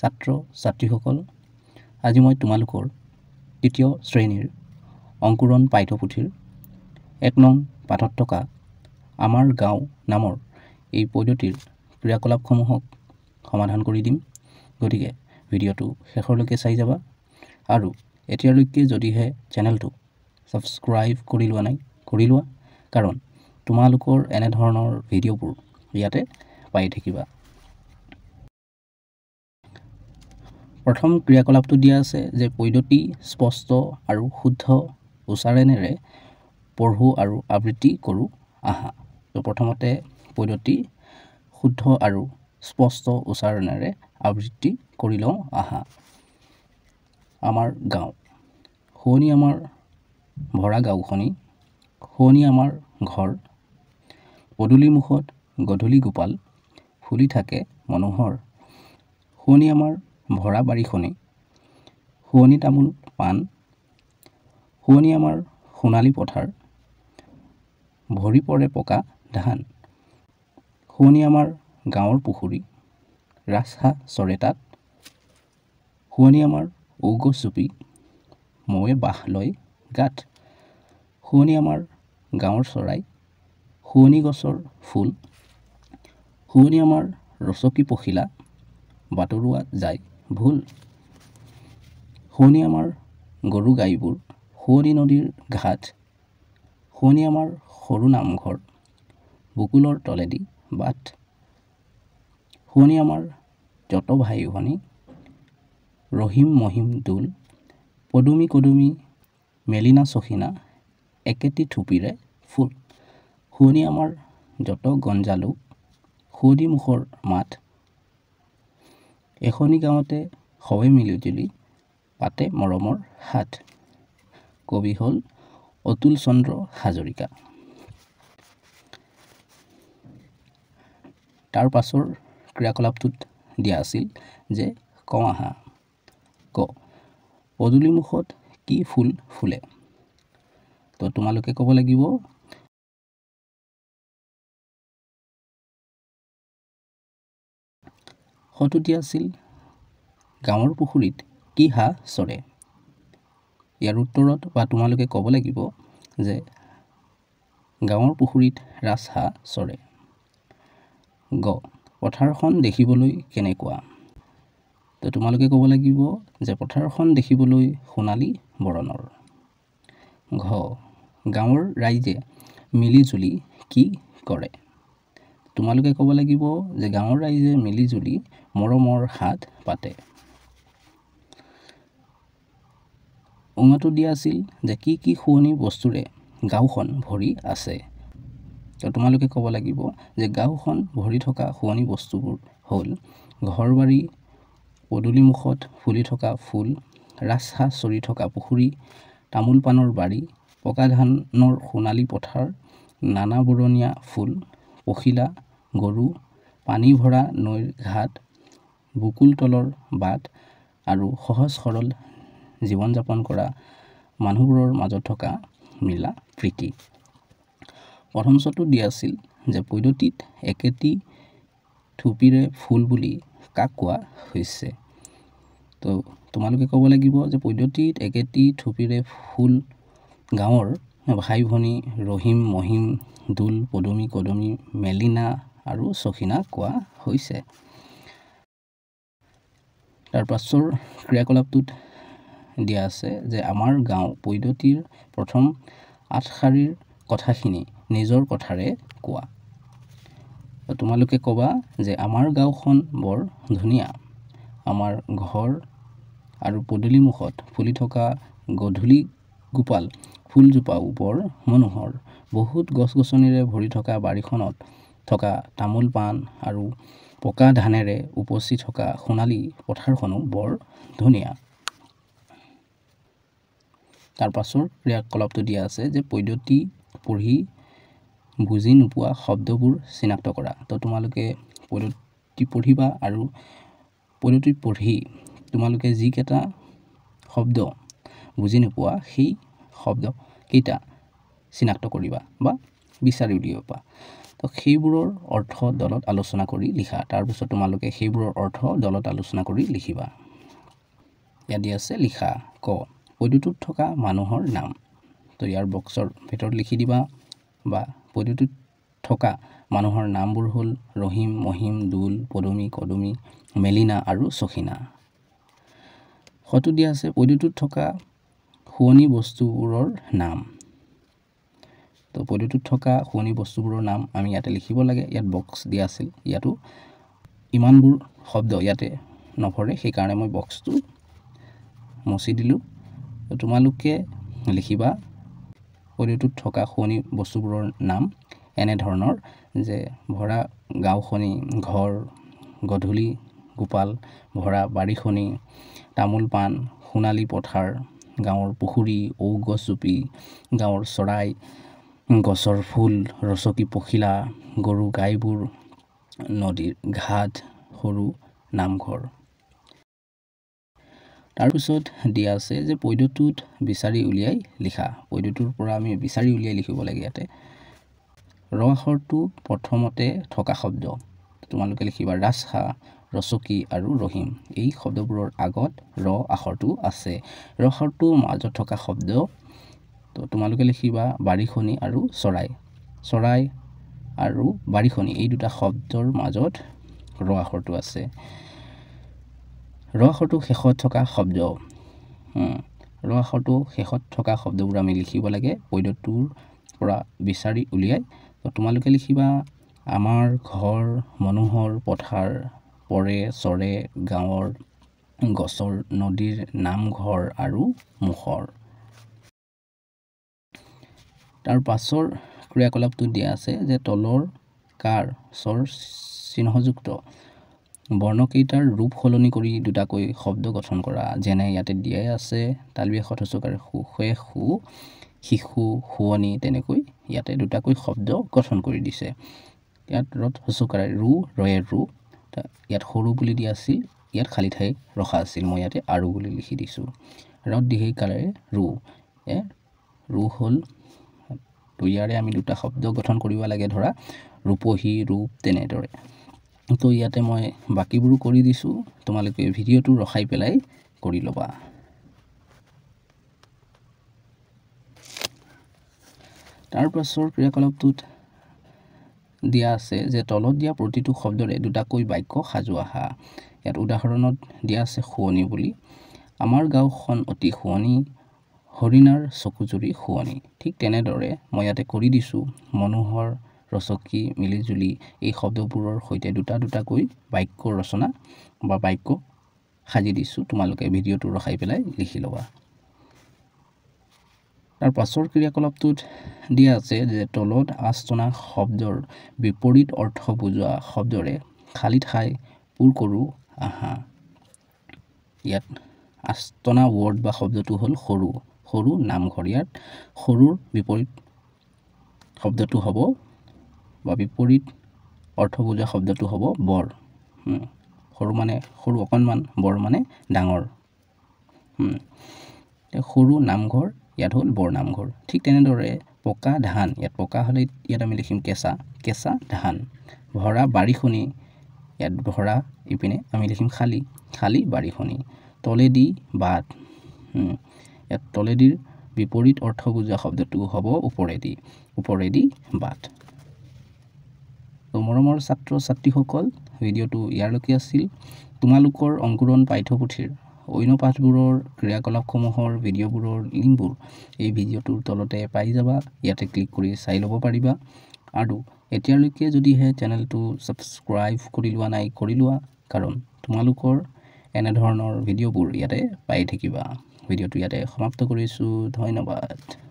ছাত্ৰ ছাত্ৰীসকল আজি মই তোমালোকৰ তৃতীয় শ্ৰেণীৰ অংকুৰণ পাঠ্যপুথিৰ এক নং পাঠত থকা আমাৰ গাঁও নামৰ এই পদ্ধতিৰ ক্ৰিয়াকলাপসমূহক সমাধান কৰি দিম গতিকে ভিডিঅ'টো শেষলৈকে চাই যাবা আৰু এতিয়ালৈকে যদিহে চেনেলটো ছাবস্ক্ৰাইব কৰি লোৱা নাই কৰি লোৱা কাৰণ তোমালোকৰ এনেধৰণৰ ভিডিঅ'বোৰ ইয়াতে পাই থাকিবা প্ৰথম ক্ৰিয়াকলাপটো দিয়া আছে যে পৈদতি স্পষ্ট আৰু শুদ্ধ উচ্চাৰণেৰে পঢ়োঁ আৰু আবৃত্তি কৰোঁ আহা তো প্ৰথমতে পৈদতি শুদ্ধ আৰু স্পষ্ট উচ্চাৰণেৰে আবৃত্তি কৰি লওঁ আহা আমাৰ গাঁও শুৱনি আমাৰ ভৰা গাঁওখনি শুৱনি আমাৰ ঘৰ পদূলিমুখত গধূলি গোপাল ফুলি থাকে মানুহৰ শুৱনি আমাৰ ভৰা বাৰীখনে শুৱনি তামোল পাণ শুৱনি আমাৰ সোণালী পথাৰ ভৰি পৰে পকা ধান শুৱনি আমাৰ গাঁৱৰ পুখুৰী ৰাজহা চৰে তাত শুৱনি আমাৰ ঔগছ জুপি মৌৱে বাঁহ লয় গাত শুৱনি আমাৰ গাঁৱৰ চৰাই শুৱনি গছৰ ফুল শুৱনি আমাৰ ৰচকী পখিলা বাটৰুৱা যায় ভুল শুৱনি আমাৰ গৰু গাইবোৰ শুৱনি নদীৰ ঘাট শুৱনি আমাৰ সৰু নামঘৰ বকুলৰ তলেদি বাট শুৱনি আমাৰ যত ভাই ভনী ৰহিম মহিম দোল পদুমী কদুমী মেলিনা চখিনা একেটি থুপিৰে ফুল শুৱনি আমাৰ যত গঞ্জালু শুৱনি মুখৰ মাত এখনি গাঁৱতে হয় মিলিজুলি পাতে মৰমৰ হাত কবি হ'ল অতুল চন্দ্ৰ হাজৰিকা তাৰ পাছৰ ক্ৰিয়াকলাপটোত দিয়া আছিল যে ক আহা ক পদূলিমুখত কি ফুল ফুলে তো তোমালোকে ক'ব লাগিব সতুতি আছিল গাঁৱৰ পুখুৰীত কি হাঁহ চৰে ইয়াৰ উত্তৰত বা তোমালোকে ক'ব লাগিব যে গাঁৱৰ পুখুৰীত ৰাজহাঁহ চৰে গ পথাৰখন দেখিবলৈ কেনেকুৱা তো তোমালোকে ক'ব লাগিব যে পথাৰখন দেখিবলৈ সোণালী বৰণৰ ঘ গাঁৱৰ ৰাইজে মিলিজুলি কি কৰে তোমালোকে ক'ব লাগিব যে গাঁৱৰ ৰাইজে মিলিজুলি মৰমৰ হাত পাতে ঔঙাটো দিয়া আছিল যে কি কি শুৱনি বস্তুৰে গাঁওখন ভৰি আছে তো তোমালোকে ক'ব লাগিব যে গাঁওখন ভৰি থকা শুৱনি বস্তুবোৰ হ'ল ঘৰ বাৰী পদূলিমুখত ফুলি থকা ফুল ৰাস্তা চৰি থকা পুখুৰী তামোল পাণৰ বাৰী পকা ধানৰ সোণালী পথাৰ নানা বৰণীয়া ফুল পখিলা গৰু পানী ভৰা নৈৰ ঘাট বুকুল তলৰ বাট আৰু সহজ সৰল জীৱন যাপন কৰা মানুহবোৰৰ মাজত থকা মিলা প্ৰীতি প্ৰথম শ্বটো দি আছিল যে পৈদতিত একেটি থুপিৰে ফুল বুলি কাক কোৱা হৈছে তো তোমালোকে ক'ব লাগিব যে পদ্ধতিত একেটি থুপিৰে ফুল গাঁৱৰ ভাই ভনী ৰহিম মহিম দোল পদুমী কদমী মেলিনা আৰু চখিনা কোৱা হৈছে তাৰ পাছৰ ক্ৰিয়াকলাপটোত দিয়া আছে যে আমাৰ গাঁও পৈদতীৰ প্ৰথম আঠশাৰীৰ কথাখিনি নিজৰ কথাৰে কোৱা তোমালোকে ক'বা যে আমাৰ গাঁওখন বৰ ধুনীয়া আমাৰ ঘৰ আৰু পদূলিমুখত ফুলি থকা গধূলি গোপাল ফুলজোপাও বৰ মনোহৰ বহুত গছ গছনিৰে ভৰি থকা বাৰীখনত থকা তামোল পাণ আৰু পকা ধানেৰে উপচি থকা সোণালী পথাৰখনো বৰ ধুনীয়া তাৰ পাছৰ ক্ৰিয়াকলাপটো দিয়া আছে যে পদ্ধতি পঢ়ি বুজি নোপোৱা শব্দবোৰ চিনাক্ত কৰা তো তোমালোকে পদ্ধতি পঢ়িবা আৰু পদ্ধতি পঢ়ি তোমালোকে যিকেইটা শব্দ বুজি নোপোৱা সেই শব্দকেইটা চিনাক্ত কৰিবা বা বিচাৰি উলিয়াবা তো সেইবোৰৰ অৰ্থ দলত আলোচনা কৰি লিখা তাৰপিছত তোমালোকে সেইবোৰৰ অৰ্থ দলত আলোচনা কৰি লিখিবা ইয়াত দি আছে লিখা ক পদ্যুটোত থকা মানুহৰ নাম তো ইয়াৰ বক্সৰ ভিতৰত লিখি দিবা বা পদ্যুটোত থকা মানুহৰ নামবোৰ হ'ল ৰহিম মহিম দুল পদুমী কদুমী মেলিনা আৰু চখিনা সতু দিয়া আছে পদ্যুটোত থকা শুৱনি বস্তুবোৰৰ নাম তো পদ্ধতিটোত থকা শোৱনি বস্তুবোৰৰ নাম আমি ইয়াতে লিখিব লাগে ইয়াত বক্স দিয়া আছিল ইয়াতো ইমানবোৰ শব্দ ইয়াতে নভৰে সেইকাৰণে মই বক্সটো মচি দিলোঁ তোমালোকে লিখিবা পদ্ধতিটোত থকা শোৱনি বস্তুবোৰৰ নাম এনেধৰণৰ যে ভৰা গাঁও খনি ঘৰ গধূলি গোপাল ভৰা বাৰী খনি তামোল পাণ সোণালী পথাৰ গাঁৱৰ পুখুৰী ঔ গছজুপি গাঁৱৰ চৰাই গছৰ ফুল ৰচকি পখিলা গৰু গাইবোৰ নদীৰ ঘাট সৰু নামঘৰ তাৰপিছত দিয়া আছে যে পৈদটোত বিচাৰি উলিয়াই লিখা পৈদটোৰ পৰা আমি বিচাৰি উলিয়াই লিখিব লাগে ইয়াতে ৰ আখৰটো প্ৰথমতে থকা শব্দ তোমালোকে লিখিবা ৰাজহা ৰচকী আৰু ৰহিম এই শব্দবোৰৰ আগত ৰ আখৰটো আছে ৰ আখৰটোৰ মাজত থকা শব্দ তো তোমালোকে লিখিবা বাৰিখনি আৰু চৰাই চৰাই আৰু বাৰিখনি এই দুটা শব্দৰ মাজত ৰ আখৰটো আছে ৰ আখৰটো শেষত থকা শব্দ ৰ আখৰটো শেষত থকা শব্দবোৰ আমি লিখিব লাগে পৈদটোৰ পৰা বিচাৰি উলিয়াই তো তোমালোকে লিখিবা আমাৰ ঘৰ মানুহৰ পথাৰ পৰে চৰে গাঁৱৰ গছৰ নদীৰ নামঘৰ আৰু মুখৰ তাৰ পাছৰ ক্ৰিয়াকলাপটো দিয়া আছে যে তলৰ কাৰ স্বৰ চিহ্নযুক্ত বৰ্ণকেইটাৰ ৰূপ সলনি কৰি দুটাকৈ শব্দ গঠন কৰা যেনে ইয়াতে দিয়াই আছে তাল তালবিয়ে সথচকাৰ সু সে সু শিশু শুৱনি তেনেকৈ ইয়াতে দুটাকৈ শব্দ গঠন কৰি দিছে ইয়াত ৰ'দ হচুকাৰে ৰু ৰয়ে ৰু ইয়াত সৰু বুলি দিয়া আছিল ইয়াত খালী ঠাই ৰখা আছিল মই ইয়াতে আৰু বুলি লিখি দিছোঁ ৰ'দ দিহে ৰু ৰু হ'ল তো ইয়াৰে আমি দুটা শব্দ গঠন কৰিব লাগে ধৰা ৰূপহী ৰূপ তেনেদৰে তো ইয়াতে মই বাকীবোৰো কৰি দিছোঁ তোমালোকে ভিডিঅ'টো ৰখাই পেলাই কৰি ল'বা তাৰপাছৰ ক্ৰিয়াকলাপটোত দিয়া আছে যে তলত দিয়া প্ৰতিটো শব্দৰে দুটাকৈ বাক্য সাজু আহা ইয়াত উদাহৰণত দিয়া আছে শুৱনি বুলি আমাৰ গাঁওখন অতি শুৱনি হৰিণাৰ চকুজুৰি শুৱনি ঠিক তেনেদৰে মই ইয়াতে কৰি দিছোঁ মনোহৰ ৰচকী মিলিজুলি এই শব্দবোৰৰ সৈতে দুটা দুটাকৈ বাক্য ৰচনা বা বাক্য সাজি দিছোঁ তোমালোকে ভিডিঅ'টো ৰখাই পেলাই লিখি ল'বা তাৰ পাছৰ ক্ৰিয়াকলাপটোত দিয়া আছে যে তলত আচনা শব্দৰ বিপৰীত অৰ্থ বুজোৱা শব্দৰে খালী ঠাই পূৰ কৰোঁ আহা ইয়াত আস্তনা ৱৰ্ড বা শব্দটো হ'ল সৰু সৰু নামঘৰ ইয়াত সৰুৰ বিপৰীত শব্দটো হ'ব বা বিপৰীত অৰ্থ বুজোৱা শব্দটো হ'ব বৰ সৰু মানে সৰু অকণমান বৰ মানে ডাঙৰ সৰু নামঘৰ ইয়াত হ'ল বৰ নামঘৰ ঠিক তেনেদৰে পকা ধান ইয়াত পকা হ'লে ইয়াত আমি লিখিম কেঁচা কেঁচা ধান ভৰা বাৰীখনি ইয়াত ভৰা ইপিনে আমি লিখিম খালী খালী বাৰীখনি তলেদি বাট ইয়াত তলেদিৰ বিপৰীত অৰ্থ বুজোৱা শব্দটো হ'ব ওপৰেদি ওপৰেদি বাট ত' মৰমৰ ছাত্ৰ ছাত্ৰীসকল ভিডিঅ'টো ইয়াৰলৈকে আছিল তোমালোকৰ অংকুৰণ পাঠ্যপুথিৰ অন্য পাঠবোৰৰ ক্ৰিয়াকলাপসমূহৰ ভিডিঅ'বোৰৰ লিংকবোৰ এই ভিডিঅ'টোৰ তলতে পাই যাবা ইয়াতে ক্লিক কৰি চাই ল'ব পাৰিবা আৰু এতিয়ালৈকে যদিহে চেনেলটো ছাবস্ক্ৰাইব কৰি লোৱা নাই কৰি লোৱা কাৰণ তোমালোকৰ এনেধৰণৰ ভিডিঅ'বোৰ ইয়াতে পাই থাকিবা ভিডিওটো ইয়াতে সমাপ্ত কৰিছোঁ ধন্যবাদ